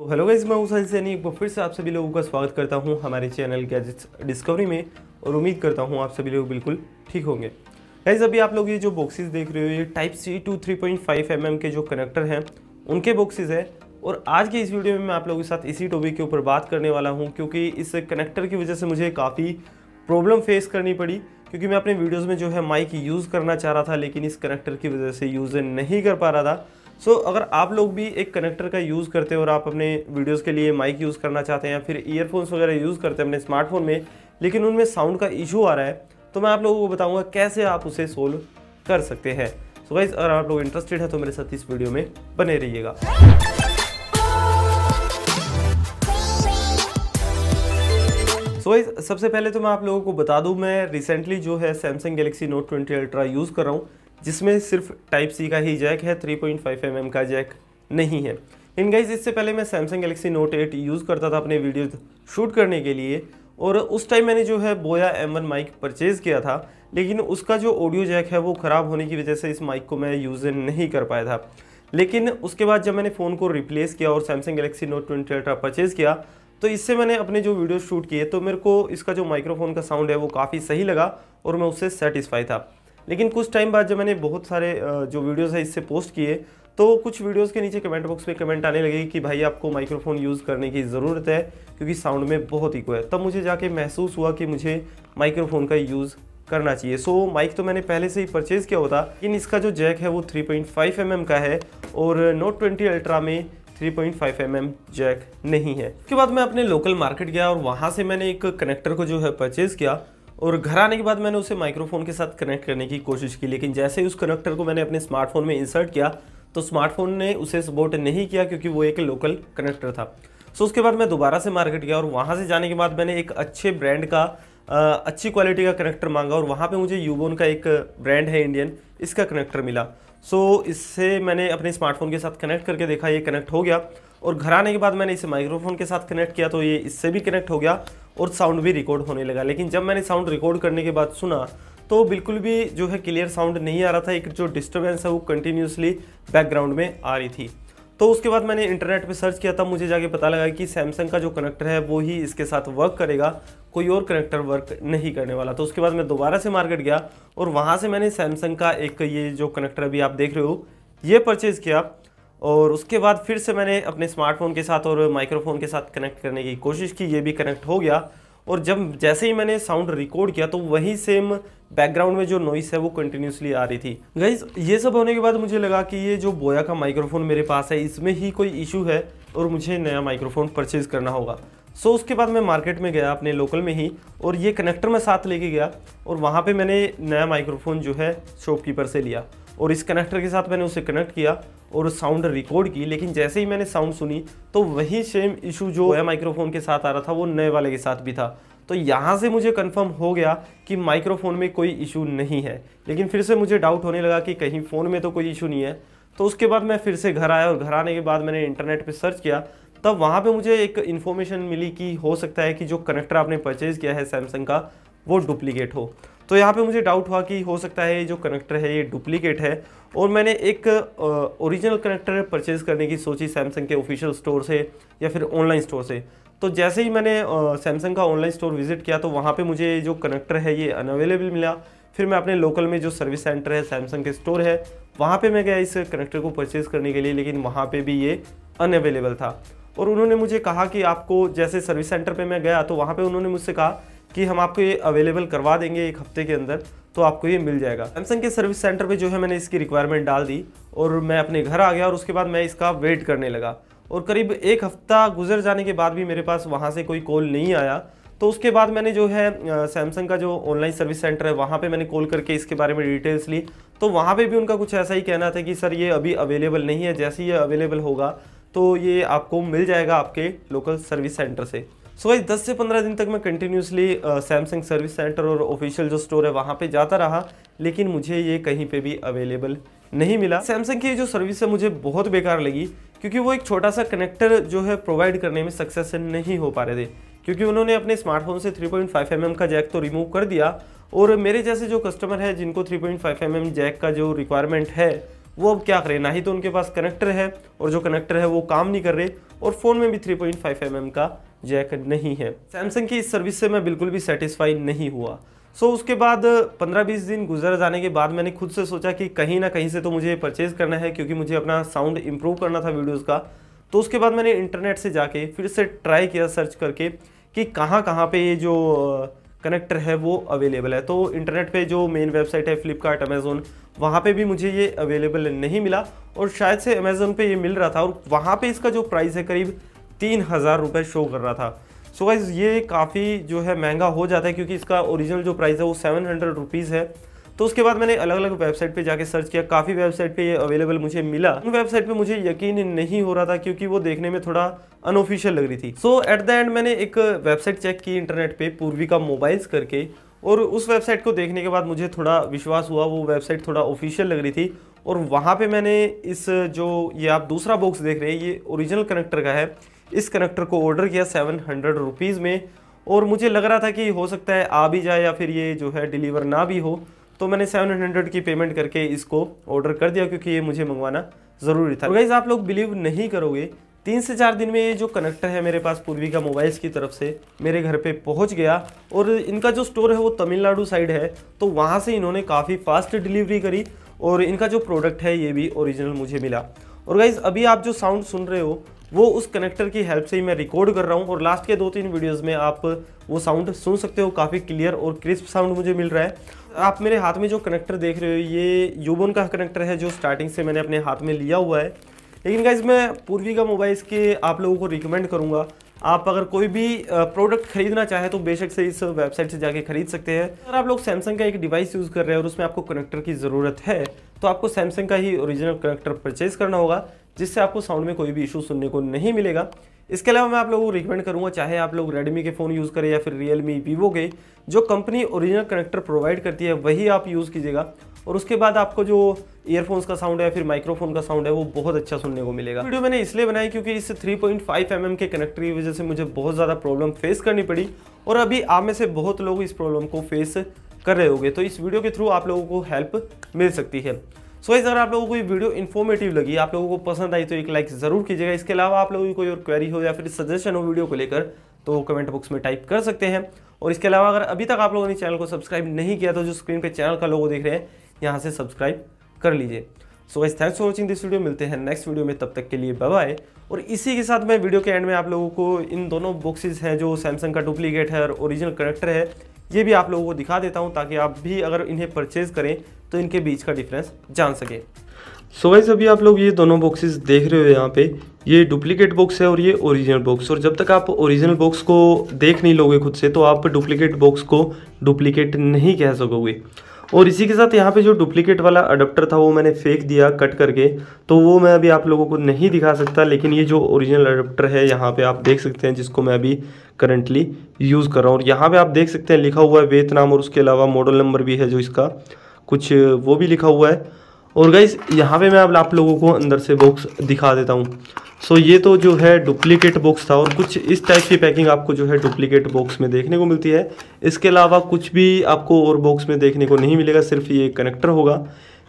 तो hello guys मैं हुसैन सैनी एक बार फिर से आप सभी लोगों का स्वागत करता हूँ हमारे चैनल गैजेट्स डिस्कवरी में और उम्मीद करता हूँ आप सभी लोग बिल्कुल ठीक होंगे गाइज अभी आप लोग ये जो बॉक्सेस देख रहे हो ये type C to three point five M M के जो कनेक्टर हैं उनके बॉक्सेज है और आज के इस वीडियो में मैं आप लोगों के साथ इसी टॉपिक के ऊपर बात करने वाला हूँ क्योंकि इस कनेक्टर की वजह से मुझे काफ़ी प्रॉब्लम फेस करनी पड़ी क्योंकि मैं अपने वीडियोज़ में जो है माइक यूज़ करना चाह रहा था लेकिन इस कनेक्टर की वजह से यूज़ नहीं कर पा रहा था सो so, अगर आप लोग भी एक कनेक्टर का यूज़ करते हो और आप अपने वीडियोज़ के लिए माइक यूज़ करना चाहते हैं या फिर ईयरफोन्स वगैरह यूज़ करते हैं अपने स्मार्टफोन में लेकिन उनमें साउंड का इशू आ रहा है तो मैं आप लोगों को बताऊंगा कैसे आप उसे सोल्व कर सकते हैं सो गाइज अगर आप लोग इंटरेस्टेड है तो मेरे साथ इस वीडियो में बने रहिएगा सो गाइज सबसे पहले तो मैं आप लोगों को बता दूँ मैं रिसेंटली जो है Samsung Galaxy Note twenty Ultra use कर रहा हूँ जिसमें सिर्फ टाइप सी का ही जैक है 3.5 पॉइंट mm का जैक नहीं है इन गाइज इससे पहले मैं सैमसंग गलेक्सी नोट 8 यूज़ करता था अपने वीडियो शूट करने के लिए और उस टाइम मैंने जो है बोया M1 माइक परचेज़ किया था लेकिन उसका जो ऑडियो जैक है वो ख़राब होने की वजह से इस माइक को मैं यूज़ नहीं कर पाया था लेकिन उसके बाद जब मैंने फ़ोन को रिप्लेस किया और Samsung Galaxy Note twenty Ultra purchase किया तो इससे मैंने अपने जो वीडियो शूट किए तो मेरे को इसका जो माइक्रोफोन का साउंड है वो काफ़ी सही लगा और मैं उससे सेटिस्फाई था लेकिन कुछ टाइम बाद जब मैंने बहुत सारे जो वीडियोज़ है इससे पोस्ट किए तो कुछ वीडियोज़ के नीचे कमेंट बॉक्स में कमेंट आने लगे कि भाई आपको माइक्रोफोन यूज़ करने की ज़रूरत है क्योंकि साउंड में बहुत ही है तब मुझे जाके महसूस हुआ कि मुझे माइक्रोफोन का यूज़ करना चाहिए सो so, माइक तो मैंने पहले से ही परचेज़ किया होता लेकिन इसका जो जैक है वो 3.5 पॉइंट mm का है और नोट 20 अल्ट्रा में 3.5 पॉइंट mm जैक नहीं है उसके बाद मैं अपने लोकल मार्केट गया और वहाँ से मैंने एक कनेक्टर को जो है परचेज़ किया और घर आने के बाद मैंने उसे माइक्रोफोन के साथ कनेक्ट करने की कोशिश की लेकिन जैसे ही उस कनेक्टर को मैंने अपने स्मार्टफोन में इंसर्ट किया तो स्मार्टफोन ने उसे सपोर्ट नहीं किया क्योंकि वो एक लोकल कनेक्टर था सो उसके बाद मैं दोबारा से मार्केट गया और वहाँ से जाने के बाद मैंने एक अच्छे ब्रांड का अच्छी क्वालिटी का कनेक्टर मांगा और वहाँ पे मुझे यूबोन का एक ब्रांड है इंडियन इसका कनेक्टर मिला सो इससे मैंने अपने स्मार्टफोन के साथ कनेक्ट करके देखा ये कनेक्ट हो गया और घर आने के बाद मैंने इसे माइक्रोफोन के साथ कनेक्ट किया तो ये इससे भी कनेक्ट हो गया और साउंड भी रिकॉर्ड होने लगा लेकिन जब मैंने साउंड रिकॉर्ड करने के बाद सुना तो बिल्कुल भी जो है क्लियर साउंड नहीं आ रहा था एक जो डिस्टर्बेंस है वो कंटिन्यूसली बैकग्राउंड में आ रही थी तो उसके बाद मैंने इंटरनेट पे सर्च किया था मुझे जाके पता लगा कि सैमसंग का जो कनेक्टर है वो ही इसके साथ वर्क करेगा कोई और कनेक्टर वर्क नहीं करने वाला तो उसके बाद मैं दोबारा से मार्केट गया और वहाँ से मैंने सैमसंग का एक ये जो कनेक्टर अभी आप देख रहे हो ये परचेज़ किया और उसके बाद फिर से मैंने अपने स्मार्टफोन के साथ और माइक्रोफोन के साथ कनेक्ट करने की कोशिश की ये भी कनेक्ट हो गया और जब जैसे ही मैंने साउंड रिकॉर्ड किया तो वही सेम बैकग्राउंड में जो नॉइस है वो कंटिन्यूसली आ रही थी गाइज ये सब होने के बाद मुझे लगा कि ये जो बोया का माइक्रोफोन मेरे पास है इसमें ही कोई इशू है और मुझे नया माइक्रोफोन परचेज़ करना होगा सो so, उसके बाद मैं मार्केट में गया अपने लोकल में ही और ये कनेक्टर मैं साथ लेके गया और वहाँ पे मैंने नया माइक्रोफोन जो है शॉपकीपर से लिया और इस कनेक्टर के साथ मैंने उसे कनेक्ट किया और साउंड रिकॉर्ड की लेकिन जैसे ही मैंने साउंड सुनी तो वही सेम इशू जो है माइक्रोफोन के साथ आ रहा था वो नए वाले के साथ भी था तो यहाँ से मुझे कंफर्म हो गया कि माइक्रोफोन में कोई इशू नहीं है लेकिन फिर से मुझे डाउट होने लगा कि कहीं फ़ोन में तो कोई इशू नहीं है तो उसके बाद मैं फिर से घर आया और घर आने के बाद मैंने इंटरनेट पर सर्च किया तब वहाँ पर मुझे एक इन्फॉर्मेशन मिली कि हो सकता है कि जो कनेक्टर आपने परचेज़ किया है सैमसंग का वो डुप्लीकेट हो तो यहाँ पे मुझे डाउट हुआ कि हो सकता है ये जो कनेक्टर है ये डुप्लीकेट है और मैंने एक ओरिजिनल कनेक्टर परचेज़ करने की सोची सैमसंग के ऑफिशियल स्टोर से या फिर ऑनलाइन स्टोर से तो जैसे ही मैंने सैमसंग का ऑनलाइन स्टोर विज़िट किया तो वहाँ पे मुझे जो कनेक्टर है ये अनअवेलेबल मिला फिर मैं अपने लोकल में जो सर्विस सेंटर है सैमसंग के स्टोर है वहाँ पर मैं गया इस कनेक्टर को परचेज़ करने के लिए लेकिन वहाँ पर भी ये अनअवेलेबल था और उन्होंने मुझे कहा कि आपको जैसे सर्विस सेंटर पर मैं गया तो वहाँ पर उन्होंने मुझसे कहा कि हम आपको ये अवेलेबल करवा देंगे एक हफ्ते के अंदर तो आपको ये मिल जाएगा सैमसंग के सर्विस सेंटर पे जो है मैंने इसकी रिक्वायरमेंट डाल दी और मैं अपने घर आ गया और उसके बाद मैं इसका वेट करने लगा और करीब एक हफ्ता गुजर जाने के बाद भी मेरे पास वहाँ से कोई कॉल नहीं आया तो उसके बाद मैंने जो है सैमसंग का जो ऑनलाइन सर्विस सेंटर है वहाँ पे मैंने कॉल करके इसके बारे में डिटेल्स ली तो वहाँ पे भी उनका कुछ ऐसा ही कहना था कि सर ये अभी अवेलेबल नहीं है जैसे ही ये अवेलेबल होगा तो ये आपको मिल जाएगा आपके लोकल सर्विस सेंटर से सो भाई 10 से 15 दिन तक मैं कंटिन्यूसली सैमसंग सर्विस सेंटर और ऑफिशियल जो स्टोर है वहाँ पे जाता रहा लेकिन मुझे ये कहीं पे भी अवेलेबल नहीं मिला सैमसंग की जो सर्विस है मुझे बहुत बेकार लगी क्योंकि वो एक छोटा सा कनेक्टर जो है प्रोवाइड करने में सक्सेस नहीं हो पा रहे थे क्योंकि उन्होंने अपने स्मार्टफोन से 3.5 पॉइंट mm का जैक तो रिमूव कर दिया और मेरे जैसे जो कस्टमर है जिनको 3.5 पॉइंट mm जैक का जो रिक्वायरमेंट है वो अब क्या करें ना ही तो उनके पास कनेक्टर है और जो कनेक्टर है वो काम नहीं कर रहे और फ़ोन में भी 3.5 पॉइंट mm का जैक नहीं है सैमसंग की इस सर्विस से मैं बिल्कुल भी सेटिस्फाई नहीं हुआ सो so, उसके बाद 15-20 दिन गुजर जाने के बाद मैंने खुद से सोचा कि कहीं ना कहीं से तो मुझे परचेज़ करना है क्योंकि मुझे अपना साउंड इम्प्रूव करना था वीडियोज़ का तो उसके बाद मैंने इंटरनेट से जाके फिर से ट्राई किया सर्च करके कि कहाँ कहाँ पे ये जो कनेक्टर है वो अवेलेबल है तो इंटरनेट पे जो मेन वेबसाइट है फ्लिपकार्ट अमेज़ोन वहाँ पे भी मुझे ये अवेलेबल नहीं मिला और शायद से अमेज़ोन पे ये मिल रहा था और वहाँ पे इसका जो प्राइस है करीब तीन हज़ार रुपये शो कर रहा था सो so गाइज़ ये काफ़ी जो है महंगा हो जाता है क्योंकि इसका ओरिजिनल जो प्राइस है वो सेवन हंड्रेड रुपीज़ है तो उसके बाद मैंने अलग अलग वेबसाइट पे जाके सर्च किया काफ़ी वेबसाइट पे ये अवेलेबल मुझे मिला उन वेबसाइट पे मुझे यकीन नहीं हो रहा था क्योंकि वो देखने में थोड़ा अनऑफिशियल लग रही थी सो एट द एंड मैंने एक वेबसाइट चेक की इंटरनेट पर पूर्वी का मोबाइल्स करके और उस वेबसाइट को देखने के बाद मुझे थोड़ा विश्वास हुआ वो वेबसाइट थोड़ा ऑफिशियल लग रही थी और वहाँ पर मैंने इस जो ये आप दूसरा बॉक्स देख रहे हैं ये ओरिजिनल कनेक्टर का है इस कनेक्टर को ऑर्डर किया सेवन हंड्रेड रुपीज़ में और मुझे लग रहा था कि हो सकता है आ भी जाए या फिर ये जो है डिलीवर ना भी हो तो मैंने सेवन हंड्रेड की पेमेंट करके इसको ऑर्डर कर दिया क्योंकि ये मुझे मंगवाना ज़रूरी था वैसे आप लोग बिलीव नहीं करोगे तीन से चार दिन में ये जो कनेक्टर है मेरे पास पूर्वी का मोबाइल्स की तरफ से मेरे घर पे पहुंच गया और इनका जो स्टोर है वो तमिलनाडु साइड है तो वहाँ से इन्होंने काफ़ी फास्ट डिलीवरी करी और इनका जो प्रोडक्ट है ये भी ओरिजिनल मुझे मिला और गाइज अभी आप जो साउंड सुन रहे हो वो उस कनेक्टर की हेल्प से ही मैं रिकॉर्ड कर रहा हूँ और लास्ट के दो तीन वीडियोज़ में आप वो साउंड सुन सकते हो काफ़ी क्लियर और क्रिस्प साउंड मुझे मिल रहा है आप मेरे हाथ में जो कनेक्टर देख रहे हो ये यूबोन का कनेक्टर है जो स्टार्टिंग से मैंने अपने हाथ में लिया हुआ है लेकिन गाइज मैं पूर्वी का मोबाइल के आप लोगों को रिकमेंड करूँगा आप अगर कोई भी प्रोडक्ट खरीदना चाहे तो बेशक से इस वेबसाइट से जाके खरीद सकते हैं अगर आप लोग सैमसंग का एक डिवाइस यूज़ कर रहे हैं और उसमें आपको कनेक्टर की ज़रूरत है तो आपको सैमसंग का ही ओरिजिनल कनेक्टर परचेज करना होगा जिससे आपको साउंड में कोई भी इशू सुनने को नहीं मिलेगा इसके अलावा मैं आप लोगों को रिकमेंड करूँगा चाहे आप लोग रेडमी के फ़ोन यूज़ करें या फिर रियलमी वीवो के जो कंपनी ओरिजिनल कनेक्टर प्रोवाइड करती है वही आप यूज़ कीजिएगा और उसके बाद आपको जो ईयरफोन्स का साउंड है या फिर माइक्रोफोन का साउंड है वो बहुत अच्छा सुनने को मिलेगा वीडियो मैंने इसलिए बनाई क्योंकि इस 3.5 पॉइंट mm के कनेक्टर की वजह से मुझे बहुत ज़्यादा प्रॉब्लम फेस करनी पड़ी और अभी आप में से बहुत लोग इस प्रॉब्लम को फेस कर रहे होगे तो इस वीडियो के थ्रू आप लोगों को हेल्प मिल सकती है सो इस अगर आप लोगों को ये वीडियो इन्फॉर्मेटिव लगी आप लोगों को पसंद आई तो एक लाइक ज़रूर कीजिएगा इसके अलावा आप लोगों की कोई और क्वेरी हो या फिर सजेशन हो वीडियो को लेकर तो कमेंट बॉक्स में टाइप कर सकते हैं और इसके अलावा अगर अभी तक आप लोगों ने चैनल को सब्सक्राइब नहीं किया तो जो स्क्रीन पर चैनल का लोगो देख रहे हैं यहाँ से सब्सक्राइब कर लीजिए so guys thanks for watching this video मिलते हैं नेक्स्ट वीडियो में तब तक के लिए बाय और इसी के साथ मैं वीडियो के एंड में आप लोगों को इन दोनों बॉक्सेस हैं जो सैमसंग का डुप्लीकेट है और ओरिजिनल कनेक्टर है ये भी आप लोगों को दिखा देता हूँ ताकि आप भी अगर इन्हें परचेज़ करें तो इनके बीच का डिफरेंस जान सकें सो so वाइज अभी आप लोग ये दोनों बॉक्सेस देख रहे हो यहाँ पे ये डुप्लीकेट बॉक्स है और ये ओरिजिनल बॉक्स और जब तक आप ओरिजिनल बॉक्स को देख नहीं लोगे खुद से तो आप डुप्लीकेट बॉक्स को डुप्लीकेट नहीं कह सकोगे और इसी के साथ यहाँ पे जो डुप्लीकेट वाला अडप्टर था वो मैंने फेंक दिया कट करके तो वो मैं अभी आप लोगों को नहीं दिखा सकता लेकिन ये जो ओरिजिनल अडप्टर है यहाँ पे आप देख सकते हैं जिसको मैं अभी करंटली यूज़ कर रहा हूँ और यहाँ पे आप देख सकते हैं लिखा हुआ है वेतनाम और उसके अलावा मॉडल नंबर भी है जो इसका कुछ वो भी लिखा हुआ है और गाइज यहाँ पे मैं अब आप लोगों को अंदर से बॉक्स दिखा देता हूँ सो ये तो जो है डुप्लीकेट बॉक्स था और कुछ इस टाइप की पैकिंग आपको जो है डुप्लीकेट बॉक्स में देखने को मिलती है इसके अलावा कुछ भी आपको और बॉक्स में देखने को नहीं मिलेगा सिर्फ ये कनेक्टर होगा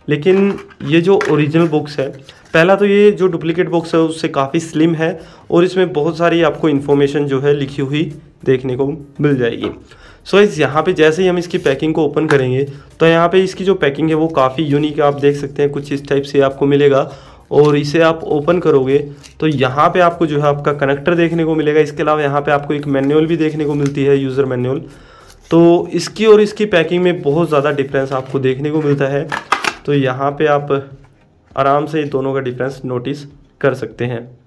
लेकिन ये जो ओरिजिनल बॉक्स है पहला तो ये जो डुप्लीकेट बॉक्स है उससे काफ़ी स्लिम है और इसमें बहुत सारी आपको इन्फॉर्मेशन जो है लिखी हुई देखने को मिल जाएगी सो so, इस यहाँ पे जैसे ही हम इसकी पैकिंग को ओपन करेंगे तो यहाँ पे इसकी जो पैकिंग है वो काफ़ी यूनिक है आप देख सकते हैं कुछ इस टाइप से आपको मिलेगा और इसे आप ओपन करोगे तो यहाँ पे आपको जो है आपका कनेक्टर देखने को मिलेगा इसके अलावा यहाँ पे आपको एक मैनुअल भी देखने को मिलती है यूज़र मैनुअल तो इसकी और इसकी पैकिंग में बहुत ज़्यादा डिफरेंस आपको देखने को मिलता है तो यहाँ पर आप आराम से इन दोनों का डिफरेंस नोटिस कर सकते हैं